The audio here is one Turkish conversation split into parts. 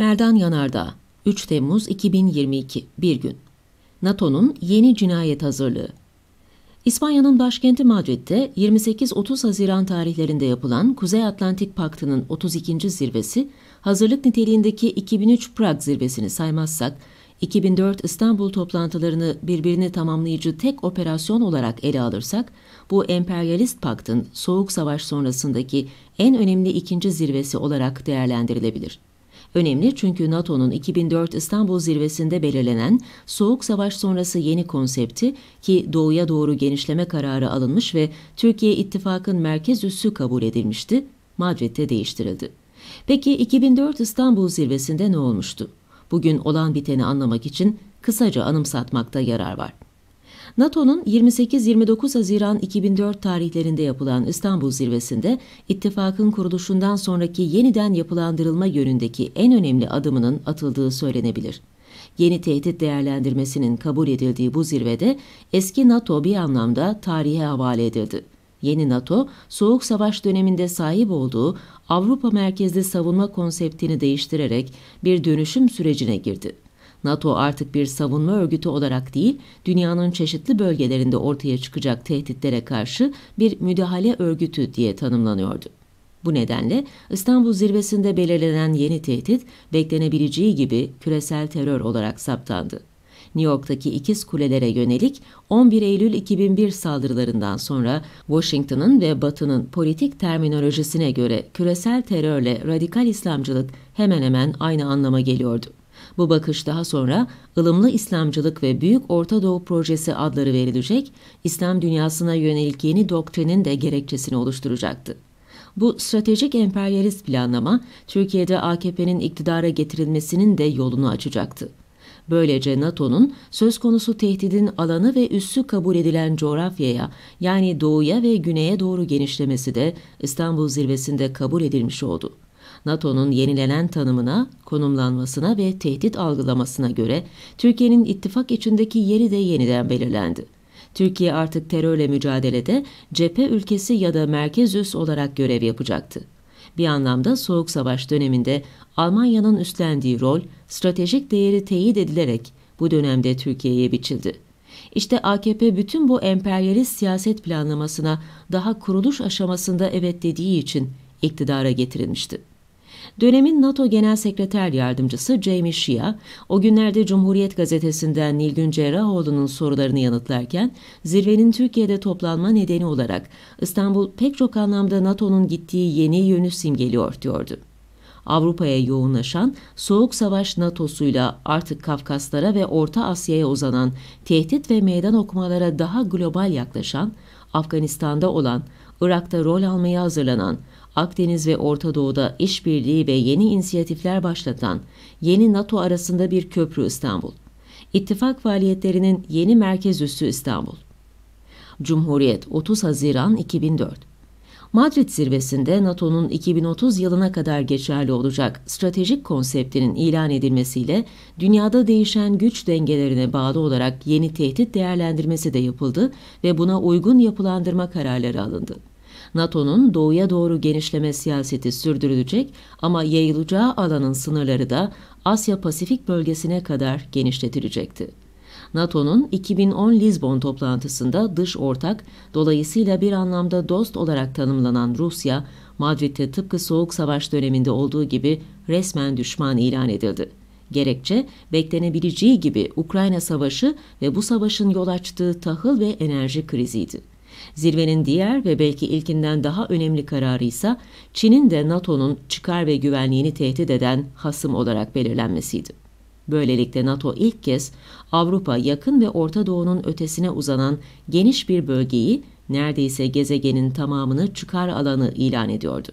Merdan Yanardağ 3 Temmuz 2022 Bir gün NATO'nun yeni cinayet hazırlığı İspanya'nın başkenti Madrid'de 28-30 Haziran tarihlerinde yapılan Kuzey Atlantik Paktı'nın 32. zirvesi, hazırlık niteliğindeki 2003 Prag zirvesini saymazsak, 2004 İstanbul toplantılarını birbirini tamamlayıcı tek operasyon olarak ele alırsak, bu emperyalist paktın Soğuk Savaş sonrasındaki en önemli ikinci zirvesi olarak değerlendirilebilir. Önemli çünkü NATO'nun 2004 İstanbul zirvesinde belirlenen Soğuk Savaş sonrası yeni konsepti ki doğuya doğru genişleme kararı alınmış ve Türkiye ittifakın merkez üssü kabul edilmişti, Madrid'de değiştirildi. Peki 2004 İstanbul zirvesinde ne olmuştu? Bugün olan biteni anlamak için kısaca anımsatmakta yarar var. NATO'nun 28-29 Haziran 2004 tarihlerinde yapılan İstanbul zirvesinde ittifakın kuruluşundan sonraki yeniden yapılandırılma yönündeki en önemli adımının atıldığı söylenebilir. Yeni tehdit değerlendirmesinin kabul edildiği bu zirvede eski NATO bir anlamda tarihe havale edildi. Yeni NATO, Soğuk Savaş döneminde sahip olduğu Avrupa merkezli savunma konseptini değiştirerek bir dönüşüm sürecine girdi. NATO artık bir savunma örgütü olarak değil, dünyanın çeşitli bölgelerinde ortaya çıkacak tehditlere karşı bir müdahale örgütü diye tanımlanıyordu. Bu nedenle İstanbul zirvesinde belirlenen yeni tehdit beklenebileceği gibi küresel terör olarak saptandı. New York'taki ikiz kulelere yönelik 11 Eylül 2001 saldırılarından sonra Washington'ın ve Batı'nın politik terminolojisine göre küresel terörle radikal İslamcılık hemen hemen aynı anlama geliyordu. Bu bakış daha sonra ılımlı İslamcılık ve Büyük Orta Doğu Projesi adları verilecek İslam dünyasına yönelik yeni doktrinin de gerekçesini oluşturacaktı. Bu stratejik emperyalist planlama Türkiye'de AKP'nin iktidara getirilmesinin de yolunu açacaktı. Böylece NATO'nun söz konusu tehdidin alanı ve üssü kabul edilen coğrafyaya yani doğuya ve güneye doğru genişlemesi de İstanbul zirvesinde kabul edilmiş oldu. NATO'nun yenilenen tanımına, konumlanmasına ve tehdit algılamasına göre Türkiye'nin ittifak içindeki yeri de yeniden belirlendi. Türkiye artık terörle mücadelede cephe ülkesi ya da merkez üs olarak görev yapacaktı. Bir anlamda Soğuk Savaş döneminde Almanya'nın üstlendiği rol stratejik değeri teyit edilerek bu dönemde Türkiye'ye biçildi. İşte AKP bütün bu emperyalist siyaset planlamasına daha kuruluş aşamasında evet dediği için iktidara getirilmişti. Dönemin NATO Genel Sekreter Yardımcısı Jamie Shea, o günlerde Cumhuriyet Gazetesi'nden Nilgün Cerrahoğlu'nun sorularını yanıtlarken, zirvenin Türkiye'de toplanma nedeni olarak İstanbul pek çok anlamda NATO'nun gittiği yeni yönü simgeliyor diyordu. Avrupa'ya yoğunlaşan Soğuk Savaş NATO'suyla artık Kafkaslara ve Orta Asya'ya uzanan tehdit ve meydan okumalara daha global yaklaşan, Afganistan'da olan, Irak'ta rol almaya hazırlanan, Akdeniz ve Orta Doğu'da işbirliği ve yeni inisiyatifler başlatan yeni NATO arasında bir köprü İstanbul. İttifak faaliyetlerinin yeni merkez üssü İstanbul. Cumhuriyet 30 Haziran 2004 Madrid zirvesinde NATO'nun 2030 yılına kadar geçerli olacak stratejik konseptinin ilan edilmesiyle dünyada değişen güç dengelerine bağlı olarak yeni tehdit değerlendirmesi de yapıldı ve buna uygun yapılandırma kararları alındı. NATO'nun doğuya doğru genişleme siyaseti sürdürülecek ama yayılacağı alanın sınırları da Asya-Pasifik bölgesine kadar genişletilecekti. NATO'nun 2010 Lisbon toplantısında dış ortak, dolayısıyla bir anlamda dost olarak tanımlanan Rusya, Madrid'de tıpkı Soğuk Savaş döneminde olduğu gibi resmen düşman ilan edildi. Gerekçe beklenebileceği gibi Ukrayna Savaşı ve bu savaşın yol açtığı tahıl ve enerji kriziydi. Zirvenin diğer ve belki ilkinden daha önemli kararı ise Çin'in de NATO'nun çıkar ve güvenliğini tehdit eden hasım olarak belirlenmesiydi. Böylelikle NATO ilk kez Avrupa, Yakın ve Orta Doğu'nun ötesine uzanan geniş bir bölgeyi, neredeyse gezegenin tamamını çıkar alanı ilan ediyordu.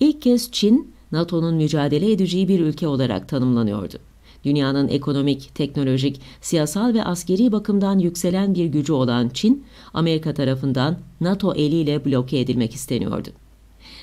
İlk kez Çin, NATO'nun mücadele edeceği bir ülke olarak tanımlanıyordu. Dünyanın ekonomik, teknolojik, siyasal ve askeri bakımdan yükselen bir gücü olan Çin, Amerika tarafından NATO eliyle bloke edilmek isteniyordu.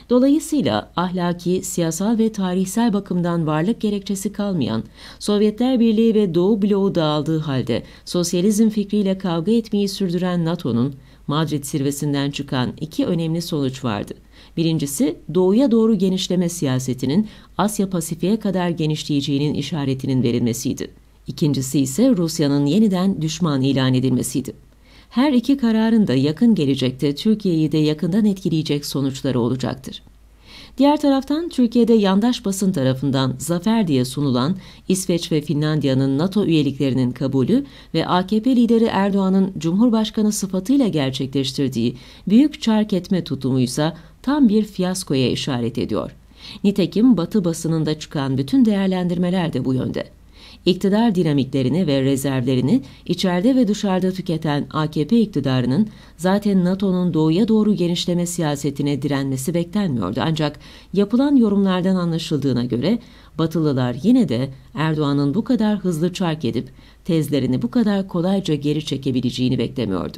Dolayısıyla ahlaki, siyasal ve tarihsel bakımdan varlık gerekçesi kalmayan, Sovyetler Birliği ve Doğu bloğu dağıldığı halde sosyalizm fikriyle kavga etmeyi sürdüren NATO'nun Madrid zirvesinden çıkan iki önemli sonuç vardı. Birincisi doğuya doğru genişleme siyasetinin Asya Pasifik'e kadar genişleyeceğinin işaretinin verilmesiydi. İkincisi ise Rusya'nın yeniden düşman ilan edilmesiydi. Her iki kararın da yakın gelecekte Türkiye'yi de yakından etkileyecek sonuçları olacaktır. Diğer taraftan Türkiye'de yandaş basın tarafından zafer diye sunulan İsveç ve Finlandiya'nın NATO üyeliklerinin kabulü ve AKP lideri Erdoğan'ın Cumhurbaşkanı sıfatıyla gerçekleştirdiği büyük çark etme tutumuysa tam bir fiyaskoya işaret ediyor. Nitekim Batı basınında çıkan bütün değerlendirmeler de bu yönde iktidar dinamiklerini ve rezervlerini içeride ve dışarıda tüketen AKP iktidarının zaten NATO'nun doğuya doğru genişleme siyasetine direnmesi beklenmiyordu. Ancak yapılan yorumlardan anlaşıldığına göre Batılılar yine de Erdoğan'ın bu kadar hızlı çark edip tezlerini bu kadar kolayca geri çekebileceğini beklemiyordu.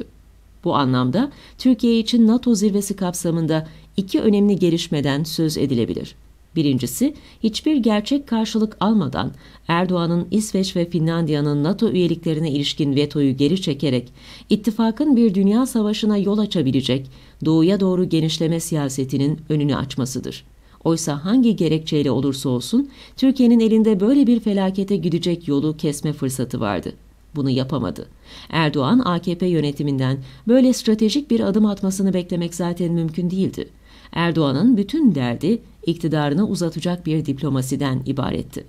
Bu anlamda Türkiye için NATO zirvesi kapsamında iki önemli gelişmeden söz edilebilir. Birincisi, hiçbir gerçek karşılık almadan Erdoğan'ın İsveç ve Finlandiya'nın NATO üyeliklerine ilişkin vetoyu geri çekerek ittifakın bir dünya savaşına yol açabilecek doğuya doğru genişleme siyasetinin önünü açmasıdır. Oysa hangi gerekçeyle olursa olsun Türkiye'nin elinde böyle bir felakete gidecek yolu kesme fırsatı vardı. Bunu yapamadı. Erdoğan AKP yönetiminden böyle stratejik bir adım atmasını beklemek zaten mümkün değildi. Erdoğan'ın bütün derdi iktidarını uzatacak bir diplomasiden ibaretti.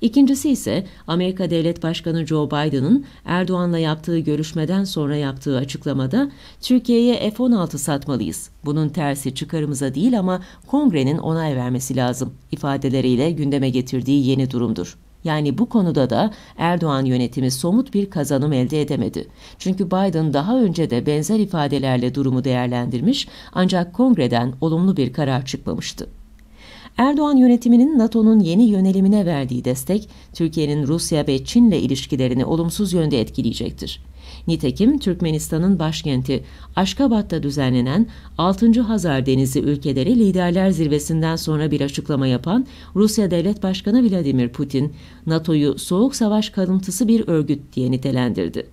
İkincisi ise Amerika Devlet Başkanı Joe Biden'ın Erdoğan'la yaptığı görüşmeden sonra yaptığı açıklamada Türkiye'ye F-16 satmalıyız. Bunun tersi çıkarımıza değil ama kongrenin onay vermesi lazım ifadeleriyle gündeme getirdiği yeni durumdur. Yani bu konuda da Erdoğan yönetimi somut bir kazanım elde edemedi. Çünkü Biden daha önce de benzer ifadelerle durumu değerlendirmiş ancak kongreden olumlu bir karar çıkmamıştı. Erdoğan yönetiminin NATO'nun yeni yönelimine verdiği destek, Türkiye'nin Rusya ve Çin'le ilişkilerini olumsuz yönde etkileyecektir. Nitekim Türkmenistan'ın başkenti Aşkabat'ta düzenlenen 6. Hazar Denizi Ülkeleri Liderler Zirvesi'nden sonra bir açıklama yapan Rusya Devlet Başkanı Vladimir Putin, NATO'yu soğuk savaş kalıntısı bir örgüt diye nitelendirdi.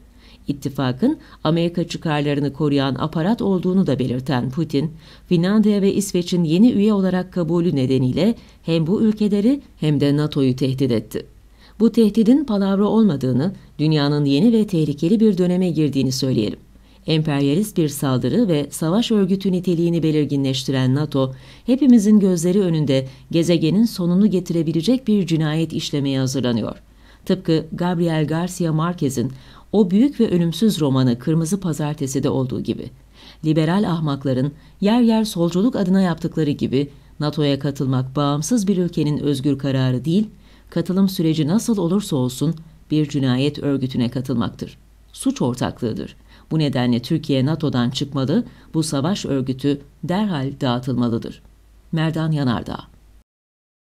İttifakın Amerika çıkarlarını koruyan aparat olduğunu da belirten Putin, Finlandiya ve İsveç'in yeni üye olarak kabulü nedeniyle hem bu ülkeleri hem de NATO'yu tehdit etti bu tehdidin palavra olmadığını, dünyanın yeni ve tehlikeli bir döneme girdiğini söyleyelim. Emperyalist bir saldırı ve savaş örgütü niteliğini belirginleştiren NATO, hepimizin gözleri önünde gezegenin sonunu getirebilecek bir cinayet işlemeye hazırlanıyor. Tıpkı Gabriel Garcia Marquez'in o büyük ve ölümsüz romanı Kırmızı Pazartesi'de olduğu gibi. Liberal ahmakların yer yer solculuk adına yaptıkları gibi NATO'ya katılmak bağımsız bir ülkenin özgür kararı değil, katılım süreci nasıl olursa olsun bir cinayet örgütüne katılmaktır. Suç ortaklığıdır. Bu nedenle Türkiye NATO'dan çıkmalı, bu savaş örgütü derhal dağıtılmalıdır. Merdan Yanardağ